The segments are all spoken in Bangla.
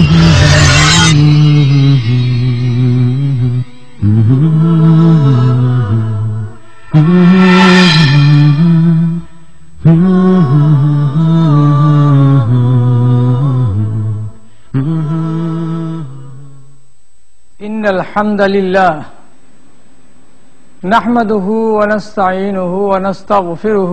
إن الحمد لله نحمده ونستعينه ونستغفره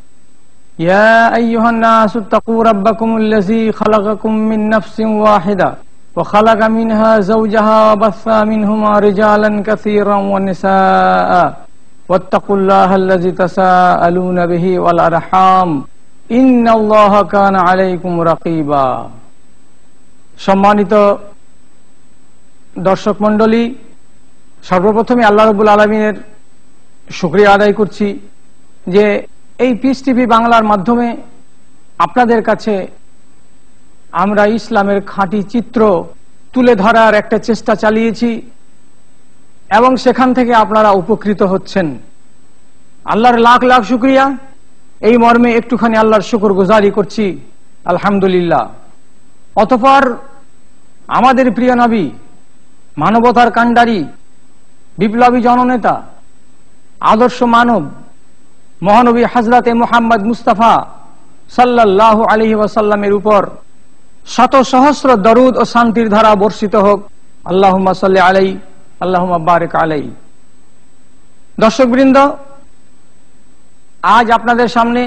يا أيها الناس اتقوا ربكم الذي خلقكم من نفس واحدة وخلق منها زوجها وبث منهما رجالا كثيرا ونساء واتقوا الله الذي تساءلون به والأرحام إن الله كان عليكم رقيبا সম্মানিত দর্শক মণ্ডলী সর্বপ্রথমে আল্লাহ রবুল আলমিনের শুক্রিয়া আদায় করছি যে এই পিস টিভি বাংলার মাধ্যমে আপনাদের কাছে আমরা ইসলামের খাঁটি চিত্র তুলে ধরার একটা চেষ্টা চালিয়েছি এবং সেখান থেকে আপনারা উপকৃত হচ্ছেন আল্লাহর লাখ লাখ শুক্রিয়া এই মর্মে একটুখানি আল্লাহর শুকুর গুজারি করছি আলহামদুলিল্লাহ অতপর আমাদের প্রিয় নবী মানবতার কাণ্ডারি বিপ্লবী জননেতা আদর্শ মানব মহানবী হাজরাতে মোহাম্মদ মুস্তাফা সাল্লাহ আলহি ওয়াসাল্লামের উপর শত সহস্র দরুদ ও শান্তির ধারা বর্ষিত হোক আল্লাহ সাল্লি আলাই আল্লাহ বারেক আলাই বৃন্দ আজ আপনাদের সামনে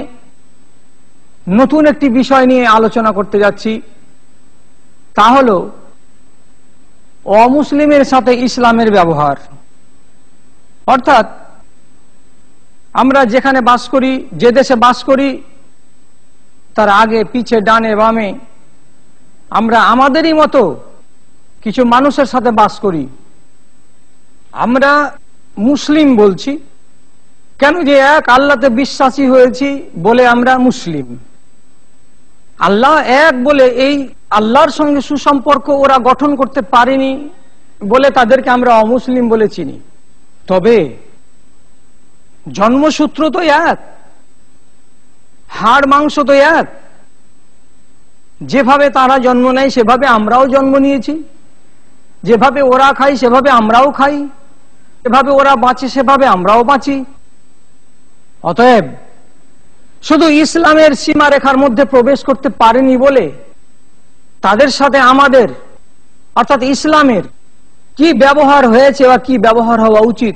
নতুন একটি বিষয় নিয়ে আলোচনা করতে যাচ্ছি তা হল অমুসলিমের সাথে ইসলামের ব্যবহার অর্থাৎ আমরা যেখানে বাস করি যে দেশে বাস করি তার আগে পিছে ডানে বামে আমরা আমাদেরই মতো কিছু মানুষের সাথে বাস করি আমরা মুসলিম বলছি কেন যে এক আল্লাহতে বিশ্বাসী হয়েছি বলে আমরা মুসলিম আল্লাহ এক বলে এই আল্লাহর সঙ্গে সুসম্পর্ক ওরা গঠন করতে পারেনি বলে তাদেরকে আমরা অমুসলিম বলে চিনি তবে জন্মসূত্র তো এক হাড় মাংস তো এক যেভাবে তারা জন্ম নেয় সেভাবে আমরাও জন্ম নিয়েছি যেভাবে ওরা খাই সেভাবে আমরাও খাই এভাবে ওরা বাঁচে সেভাবে আমরাও বাঁচি অতএব শুধু ইসলামের সীমারেখার মধ্যে প্রবেশ করতে পারেনি বলে তাদের সাথে আমাদের অর্থাৎ ইসলামের কি ব্যবহার হয়েছে বা কি ব্যবহার হওয়া উচিত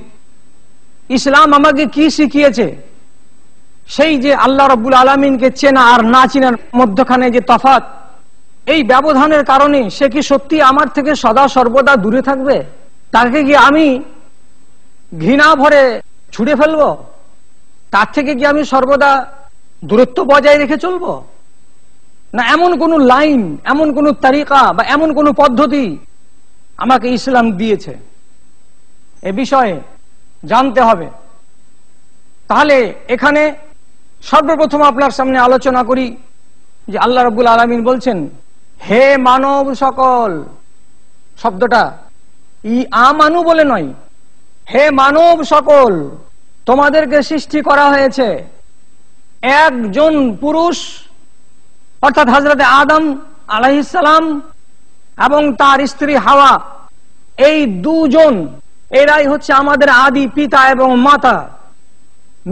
ইসলাম আমাকে কি শিখিয়েছে সেই যে আল্লাহ রব্বুল আলমিনকে চেনা আর না চেনার মধ্যখানে যে তফাত এই ব্যবধানের কারণে সে কি সত্যি আমার থেকে সদা সর্বদা দূরে থাকবে তাকে কি আমি ঘৃণা ভরে ছুড়ে ফেলব তার থেকে কি আমি সর্বদা দূরত্ব বজায় রেখে চলব না এমন কোন লাইন এমন কোন তারিকা বা এমন কোন পদ্ধতি আমাকে ইসলাম দিয়েছে এ বিষয়ে জানতে হবে তাহলে এখানে সর্বপ্রথম আপনার সামনে আলোচনা করি যে আল্লাহ রবুল আলমিন বলছেন হে মানব সকল শব্দটা ই আমানু বলে নয় হে মানব সকল তোমাদেরকে সৃষ্টি করা হয়েছে একজন পুরুষ অর্থাৎ হাজরতে আদম আলাইসালাম এবং তার স্ত্রী হাওয়া এই দুজন এরাই হচ্ছে আমাদের আদি পিতা এবং মাতা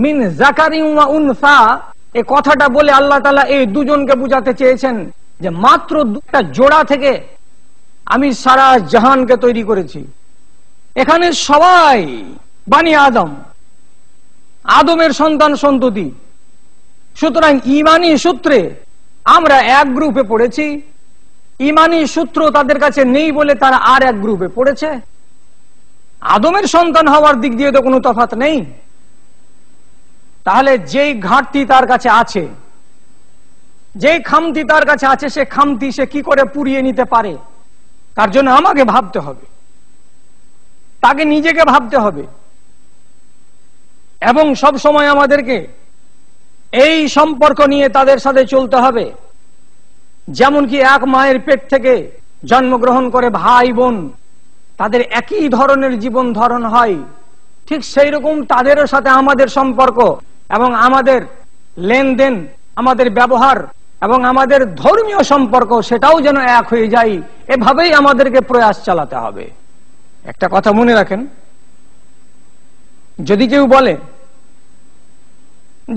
মিন জাকারি উনফা এ কথাটা বলে আল্লাহ তালা এই দুজনকে বুঝাতে চেয়েছেন যে মাত্র দুটা জোড়া থেকে আমি সারা জাহানকে তৈরি করেছি এখানে সবাই বানি আদম আদমের সন্তান সন্ততি সুতরাং ইমানি সূত্রে আমরা এক গ্রুপে পড়েছি ইমানি সূত্র তাদের কাছে নেই বলে তারা আর এক গ্রুপে পড়েছে আদমের সন্তান হওয়ার দিক দিয়ে তো কোনো তফাত নেই তাহলে যেই ঘাটতি তার কাছে আছে যেই খামতি তার কাছে আছে সে খামতি সে কি করে পুরিয়ে নিতে পারে তার জন্য আমাকে ভাবতে হবে তাকে নিজেকে ভাবতে হবে এবং সব সময় আমাদেরকে এই সম্পর্ক নিয়ে তাদের সাথে চলতে হবে যেমন কি এক মায়ের পেট থেকে জন্মগ্রহণ করে ভাই বোন তাদের একই ধরনের জীবন ধরন হয় ঠিক সেই রকম তাদেরও সাথে আমাদের সম্পর্ক এবং আমাদের লেনদেন আমাদের ব্যবহার এবং আমাদের ধর্মীয় সম্পর্ক সেটাও যেন এক হয়ে যায় এভাবেই আমাদেরকে প্রয়াস চালাতে হবে একটা কথা মনে রাখেন যদি কেউ বলে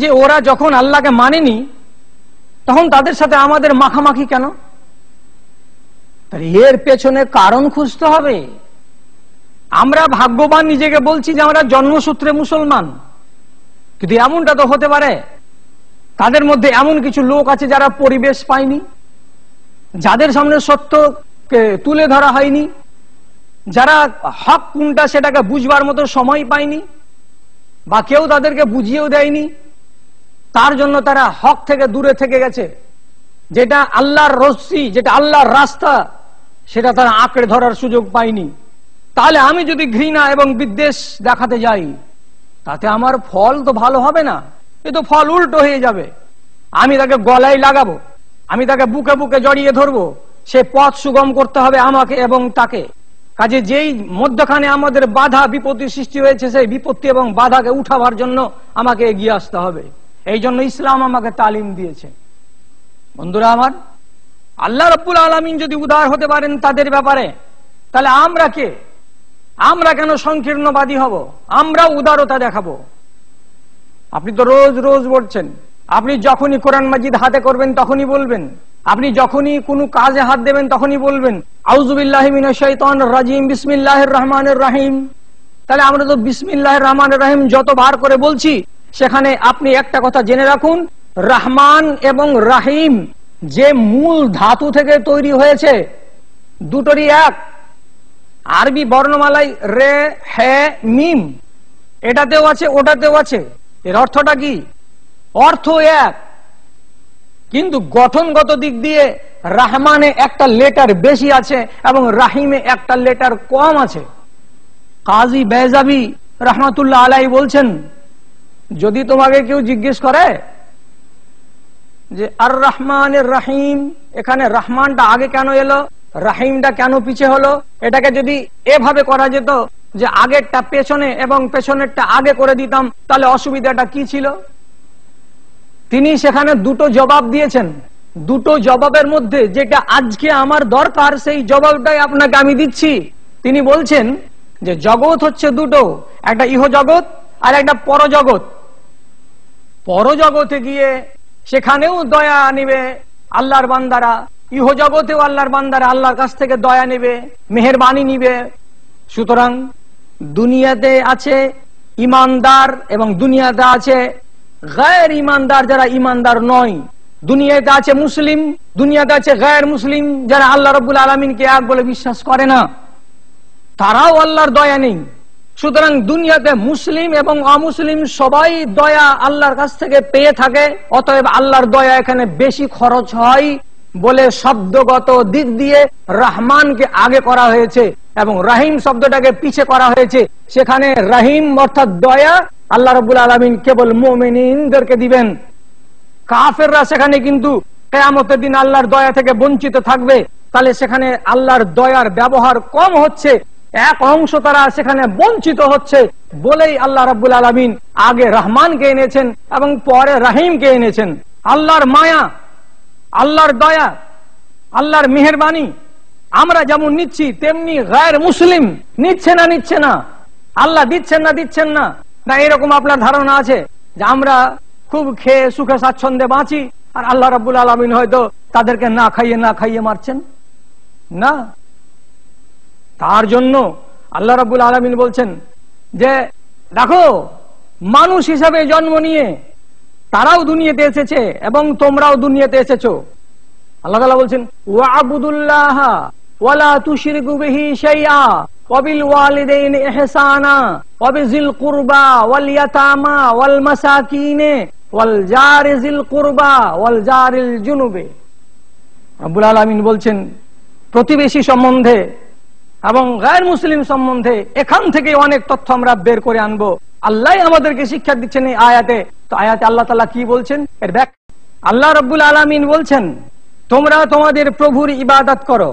যে ওরা যখন আল্লাহকে মানেনি তখন তাদের সাথে আমাদের মাখামাখি কেন এর পেছনে কারণ খুঁজতে হবে আমরা ভাগ্যবান নিজেকে বলছি যে আমরা জন্মসূত্রে মুসলমান কিন্তু এমনটা তো হতে পারে তাদের মধ্যে এমন কিছু লোক আছে যারা পরিবেশ পায়নি যাদের সামনে সত্যকে তুলে ধরা হয়নি যারা হক কোনটা সেটাকে বুঝবার মতো সময় পায়নি বা কেউ তাদেরকে বুঝিয়েও দেয়নি তার জন্য তারা হক থেকে দূরে থেকে গেছে যেটা আল্লাহর রশ্মি যেটা আল্লাহর রাস্তা সেটা তারা আঁকড়ে ধরার সুযোগ পায়নি তাহলে আমি যদি ঘৃণা এবং বিদ্বেষ দেখাতে যাই তাতে আমার ফল তো ভালো হবে না এ তো ফল উল্টো হয়ে যাবে আমি তাকে গলায় লাগাবো আমি তাকে বুকে বুকে জড়িয়ে ধরবো সে পথ সুগম করতে হবে আমাকে এবং তাকে কাজে যেই মধ্যখানে আমাদের বাধা বিপত্তি সৃষ্টি হয়েছে সেই বিপত্তি এবং বাধাকে উঠাবার জন্য আমাকে এগিয়ে আসতে হবে এই জন্য ইসলাম আমাকে তালিম দিয়েছে বন্ধুরা আমার আল্লাহ রব্বুল আলমিন যদি উদার হতে পারেন তাদের ব্যাপারে তাহলে আমরা কে আমরা কেন সংকীর্ণবাদী হব আমরা উদারতা দেখাবো আপনি তো রোজ রোজ বলছেন আপনি যখনই কোরআন মাজিদ হাতে করবেন তখনই বলবেন আপনি যখনই কোনো কাজে হাত দেবেন তখনই বলবেন রাজিম বিসমিল্লাহ রহমান রাহিম তাহলে আমরা তো বিসমিল্লাহ রহমান রাহিম যত বার করে বলছি সেখানে আপনি একটা কথা জেনে রাখুন রহমান এবং রাহিম যে মূল ধাতু থেকে তৈরি হয়েছে দুটোরই এক আরবি বর্ণমালায় রে হে মিম এটাতেও আছে ওটাতেও আছে এর অর্থটা কি অর্থ এক কিন্তু গঠনগত দিক দিয়ে রাহমানে একটা লেটার বেশি আছে এবং রাহিমে একটা লেটার কম আছে কাজী বেজাবি রহমাতুল্লাহ আলাই বলছেন যদি তোমাকে কেউ জিজ্ঞেস করে যে আর রহমান রাহিম এখানে রহমানটা আগে কেন এলো রাহিমটা কেন পিছে হলো এটাকে যদি এভাবে করা যেত যে আগেরটা পেছনে এবং পেছনেরটা আগে করে দিতাম তাহলে অসুবিধাটা কি ছিল তিনি সেখানে দুটো জবাব দিয়েছেন দুটো জবাবের মধ্যে যেটা আজকে আমার দরকার সেই জবাবটাই আপনাকে আমি দিচ্ছি তিনি বলছেন যে জগৎ হচ্ছে দুটো একটা ইহ জগৎ আর একটা পরজগৎ পরজগতে গিয়ে সেখানেও দয়া নিবে আল্লাহর বান্দারা ইহজগতেও আল্লাহর বান্দারে আল্লাহর কাছ থেকে দয়া নেবে মেহরবানি নিবে সুতরাং দুনিয়াতে আছে ইমানদার এবং দুনিয়াতে আছে গায়ের ইমানদার যারা ইমানদার নয় দুনিয়াতে আছে মুসলিম দুনিয়াতে আছে গায়ের মুসলিম যারা আল্লাহ রবুল আলমিনকে এক বলে বিশ্বাস করে না তারাও আল্লাহর দয়া নেই সুতরাং দুনিয়াতে মুসলিম এবং অমুসলিম সবাই দয়া আল্লাহর কাছ থেকে পেয়ে থাকে অতএব আল্লাহর দয়া এখানে বেশি খরচ হয় বলে শব্দগত দিক দিয়ে রহমানকে আগে করা হয়েছে এবং রাহিম শব্দটাকে পিছে করা হয়েছে সেখানে রাহিম অর্থাৎ দয়া আল্লাহ রবুল আলমিন কেবল মোমিনদেরকে দিবেন কাফেররা সেখানে কিন্তু কেয়ামতের দিন আল্লাহর দয়া থেকে বঞ্চিত থাকবে তাহলে সেখানে আল্লাহর দয়ার ব্যবহার কম হচ্ছে এক অংশ তারা সেখানে বঞ্চিত হচ্ছে বলেই আল্লাহ রাবুল আলমিন আগে রহমানকে এনেছেন এবং পরে রাহিমকে এনেছেন আল্লাহর মায়া আল্লাহর দয়া আল্লাহর মেহরবানি আমরা যেমন নিচ্ছি তেমনি গায়ের মুসলিম নিচ্ছে না নিচ্ছে না আল্লাহ দিচ্ছেন না দিচ্ছেন না না এরকম আপনার ধারণা আছে যে আমরা খুব খেয়ে সুখে স্বাচ্ছন্দ্যে বাঁচি আর আল্লাহ রাবুল আলমিন হয়তো তাদেরকে না খাইয়ে না খাইয়ে মারছেন না তার জন্য আল্লাহ রাবুল আলমিন বলছেন যে দেখো মানুষ হিসাবে জন্ম নিয়ে তারাও দুনিয়াতে এসেছে এবং তোমরাও দুনিয়াতে এসেছ আল্লাহ তালা বলছেন ওয়াবুদুল্লাহ ওয়ালা তুশরিকু বিহি শাইআ ওয়াবিল ওয়ালিদাইন ইহসানা ওয়াবিজিল কুরবা ওয়াল ইয়াতামা ওয়াল মাসাকিনে ওয়াল জারিজিল কুরবা ওয়াল জারিল জুনুবে আব্দুল আলামিন বলছেন প্রতিবেশী সম্বন্ধে এবং গায়ের মুসলিম সম্বন্ধে এখান থেকে অনেক তথ্য আমরা বের করে আনবো আল্লাহ আমাদেরকে শিক্ষা দিচ্ছেন এই আয়াতে তো আয়াতে আল্লাহ তালা কি বলছেন এর ব্যাক আল্লাহ রব্বুল আলমিন বলছেন তোমরা তোমাদের প্রভুর ইবাদত করো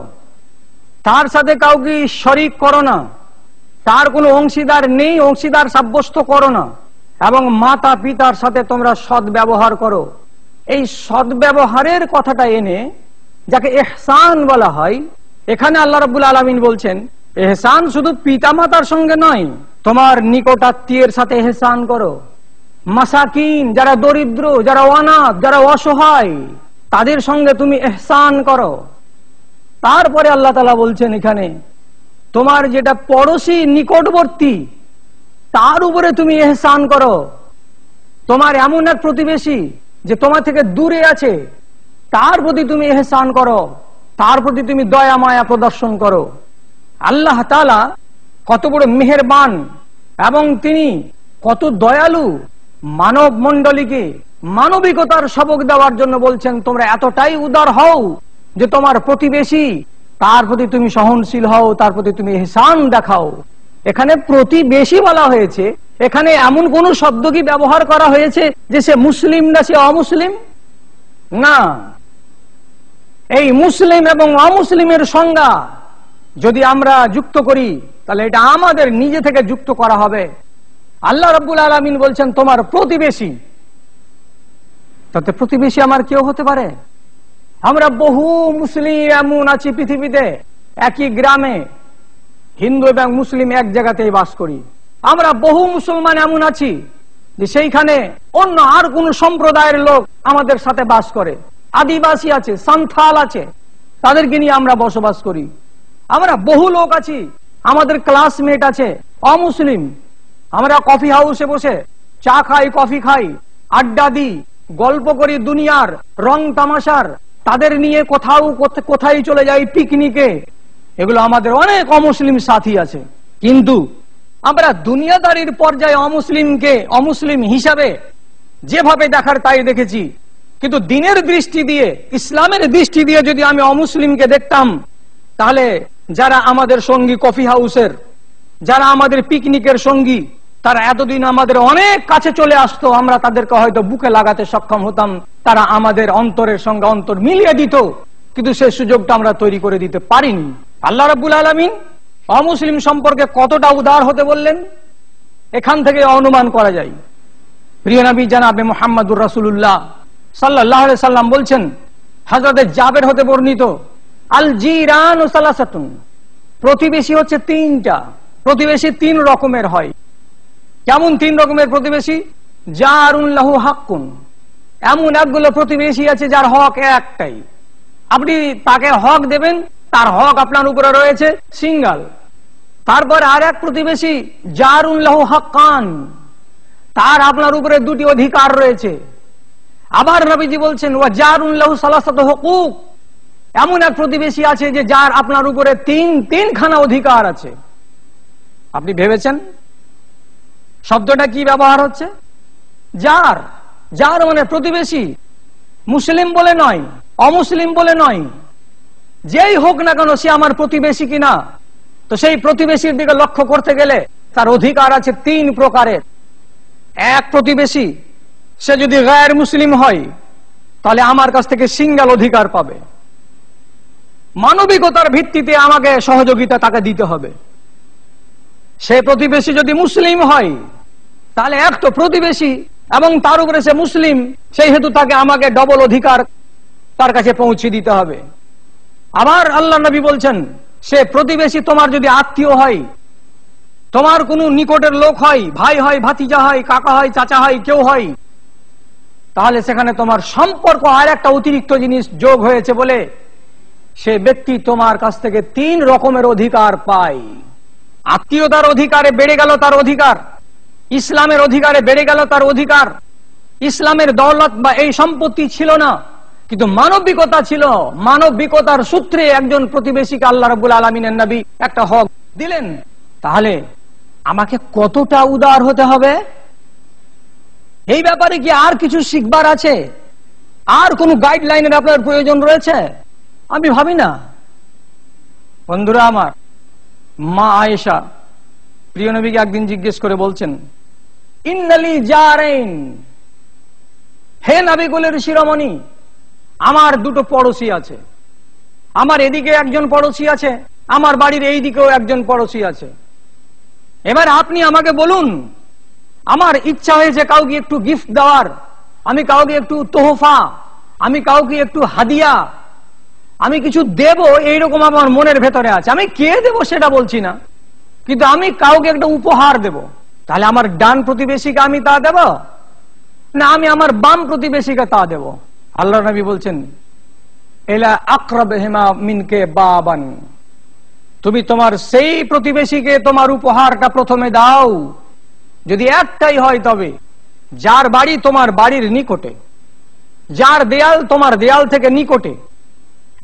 তার সাথে কাউকে শরিক করো না তার কোনো অংশীদার নেই অংশীদার সাব্যস্ত করো না এবং মাতা পিতার সাথে তোমরা সদ ব্যবহার করো এই সদ ব্যবহারের কথাটা এনে যাকে এহসান বলা হয় এখানে আল্লাহ রবুল আলমিন বলছেন এহসান শুধু পিতা মাতার সঙ্গে নয় তোমার নিকটাত্মীয়ের সাথে এহসান করো মাসাকিন যারা দরিদ্র যারা অনাথ যারা অসহায় তাদের সঙ্গে তুমি এহসান করো তারপরে আল্লাহ তালা বলছেন এখানে তোমার যেটা পড়োশী নিকটবর্তী তার উপরে তুমি এহসান করো তোমার এমন এক প্রতিবেশী যে তোমার থেকে দূরে আছে তার প্রতি তুমি এহসান করো তার প্রতি তুমি দয়া মায়া প্রদর্শন করো আল্লাহ তালা কত বড় মেহেরবান এবং তিনি কত দয়ালু মানব মন্ডলীকে মানবিকতার সবক দেওয়ার জন্য বলছেন তোমরা এতটাই উদার হও যে তোমার প্রতিবেশী তার প্রতি তুমি সহনশীল হও তার প্রতি তুমি হেসান দেখাও এখানে প্রতিবেশী বলা হয়েছে এখানে এমন কোন শব্দ কি ব্যবহার করা হয়েছে যে সে মুসলিম না সে অমুসলিম না এই মুসলিম এবং অমুসলিমের সংজ্ঞা যদি আমরা যুক্ত করি তাহলে এটা আমাদের নিজে থেকে যুক্ত করা হবে আল্লাহ রব্বুল আলমিন বলছেন তোমার প্রতিবেশী তাতে প্রতিবেশী আমার কেউ হতে পারে আমরা বহু মুসলিম এমন আছি পৃথিবীতে একই গ্রামে হিন্দু এবং মুসলিম এক জায়গাতেই বাস করি আমরা বহু মুসলমান এমন আছি যে সেইখানে অন্য আর কোন সম্প্রদায়ের লোক আমাদের সাথে বাস করে আদিবাসী আছে সান্থাল আছে তাদেরকে নিয়ে আমরা বসবাস করি আমরা বহু লোক আছি আমাদের ক্লাসমেট আছে অমুসলিম আমরা কফি হাউসে বসে চা খাই কফি খাই আড্ডা দিই গল্প করি দুনিয়ার রং তামাশার তাদের নিয়ে কোথাও কোথায় চলে যাই পিকনিকে এগুলো আমাদের অনেক অমুসলিম সাথী আছে কিন্তু আমরা দুনিয়াদারির পর্যায়ে অমুসলিমকে অমুসলিম হিসাবে যেভাবে দেখার তাই দেখেছি কিন্তু দিনের দৃষ্টি দিয়ে ইসলামের দৃষ্টি দিয়ে যদি আমি অমুসলিমকে দেখতাম তাহলে যারা আমাদের সঙ্গী কফি হাউসের যারা আমাদের পিকনিকের সঙ্গী তারা এতদিন আমাদের অনেক কাছে চলে আসতো আমরা তাদেরকে হয়তো বুকে লাগাতে সক্ষম হতাম তারা আমাদের অন্তরের সঙ্গে অন্তর মিলিয়ে দিত কিন্তু সেই সুযোগটা আমরা তৈরি করে দিতে পারিনি আল্লাহ রাবুল আলমিন অমুসলিম সম্পর্কে কতটা উদার হতে বললেন এখান থেকে অনুমান করা যায় প্রিয় নবী জানাবে মোহাম্মদুর রাসুল্লাহ সাল্লাহ সাল্লাম বলছেন হাজরতের জাবের হতে বর্ণিত আল জিরান সালাসাতুন প্রতিবেশী হচ্ছে তিনটা প্রতিবেশী তিন রকমের হয় কেমন তিন রকমের প্রতিবেশী জারুল্লাহু হাক্কুন এমন একগুলো প্রতিবেশী আছে যার হক একটাই আপনি তাকে হক দেবেন তার হক আপনার উপরে রয়েছে সিঙ্গাল তারপর আর এক প্রতিবেশী জারুল্লাহু হাক্কান তার আপনার উপরে দুটি অধিকার রয়েছে আবার নবীজি বলছেন ও ওয়া জারুল্লাহু সালাসাত হকুক এমন এক প্রতিবেশী আছে যে যার আপনার উপরে তিন তিনখানা অধিকার আছে আপনি ভেবেছেন শব্দটা কি ব্যবহার হচ্ছে যার যার মানে প্রতিবেশী মুসলিম বলে নয় অমুসলিম বলে নয় যেই হোক না কেন সে আমার প্রতিবেশী কিনা তো সেই প্রতিবেশীর দিকে লক্ষ্য করতে গেলে তার অধিকার আছে তিন প্রকারের এক প্রতিবেশী সে যদি গায়ের মুসলিম হয় তাহলে আমার কাছ থেকে সিঙ্গাল অধিকার পাবে মানবিকতার ভিত্তিতে আমাকে সহযোগিতা তাকে দিতে হবে সে প্রতিবেশী যদি মুসলিম হয় তাহলে এক তো প্রতিবেশী এবং তার উপরে সে মুসলিম সেই হেতু তাকে আমাকে ডবল অধিকার তার কাছে পৌঁছে দিতে হবে আবার আল্লাহ নবী বলছেন সে প্রতিবেশী তোমার যদি আত্মীয় হয় তোমার কোনো নিকটের লোক হয় ভাই হয় ভাতিজা হয় কাকা হয় চাচা হয় কেউ হয় তাহলে সেখানে তোমার সম্পর্ক আর একটা অতিরিক্ত জিনিস যোগ হয়েছে বলে সে ব্যক্তি তোমার কাছ থেকে তিন রকমের অধিকার পায় আত্মীয়তার অধিকারে বেড়ে গেল তার অধিকার ইসলামের অধিকারে বেড়ে গেল তার অধিকার ইসলামের দৌলত বা এই সম্পত্তি ছিল না কিন্তু মানবিকতা ছিল মানবিকতার সূত্রে একজন প্রতিবেশীকে আল্লাহ রবুল আলমিনের নবী একটা হক দিলেন তাহলে আমাকে কতটা উদার হতে হবে এই ব্যাপারে কি আর কিছু শিখবার আছে আর কোন গাইডলাইনের আপনার প্রয়োজন রয়েছে আমি ভাবি না বন্ধুরা আমার মা আয়েশা প্রিয় নবীকে একদিন জিজ্ঞেস করে বলছেন ইন্নালি জারেন হে নাবিকুলের শিরোমণি আমার দুটো পড়োশি আছে আমার এদিকে একজন পড়োশি আছে আমার বাড়ির এই দিকেও একজন পড়োশি আছে এবার আপনি আমাকে বলুন আমার ইচ্ছা হয়েছে কাউকে একটু গিফট দেওয়ার আমি কাউকে একটু তোহফা আমি কাউকে একটু হাদিয়া আমি কিছু দেব এইরকম আমার মনের ভেতরে আছে আমি কে দেব সেটা বলছি না কিন্তু আমি কাউকে একটা উপহার দেব তাহলে আমার ডান প্রতিবেশীকে আমি তা দেব না আমি আমার বাম প্রতিবেশীকে তা দেব আল্লাহ নবী বলছেন এলা আক্রব হেমা মিনকে বাবান তুমি তোমার সেই প্রতিবেশীকে তোমার উপহারটা প্রথমে দাও যদি একটাই হয় তবে যার বাড়ি তোমার বাড়ির নিকটে যার দেয়াল তোমার দেয়াল থেকে নিকটে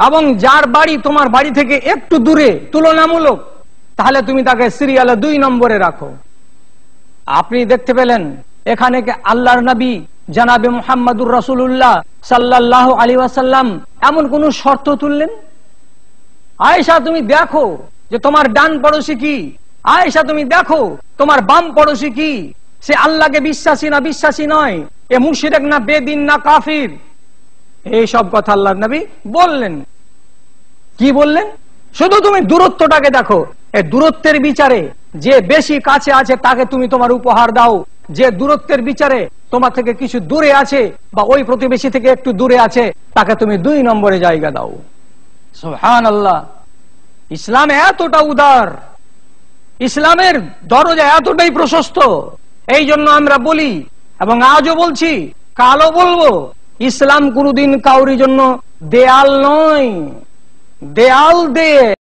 এবং যার বাড়ি তোমার বাড়ি থেকে একটু দূরে তুলনামূলক তাহলে তুমি তাকে সিরিয়ালে দুই নম্বরে রাখো আপনি দেখতে পেলেন এখানে আল্লাহর নবী জানাবে মোহাম্মদুর রসুল্লাহ সাল্লাহ আলী আসাল্লাম এমন কোন শর্ত তুললেন আয়েশা তুমি দেখো যে তোমার ডান পড়োশি কি আয়েশা তুমি দেখো তোমার বাম পড়োশি কি সে আল্লাহকে বিশ্বাসী না বিশ্বাসী নয় এ মুশিরেক না বেদিন না কাফির এই সব কথা আল্লাহ নবী বললেন কি বললেন শুধু তুমি দূরত্বটাকে দেখো এই দূরত্বের বিচারে যে বেশি কাছে আছে তাকে তুমি তোমার উপহার দাও যে দূরত্বের বিচারে তোমার থেকে কিছু দূরে আছে বা ওই প্রতিবেশী থেকে একটু দূরে আছে তাকে তুমি দুই নম্বরে জায়গা দাও সোহান আল্লাহ ইসলাম এতটা উদার ইসলামের দরজা এতটাই প্রশস্ত এই জন্য আমরা বলি এবং আজও বলছি কালও বলবো ইসলাম কোনদিন কাউরি জন্য দেয়াল নয় দেয়াল দিয়ে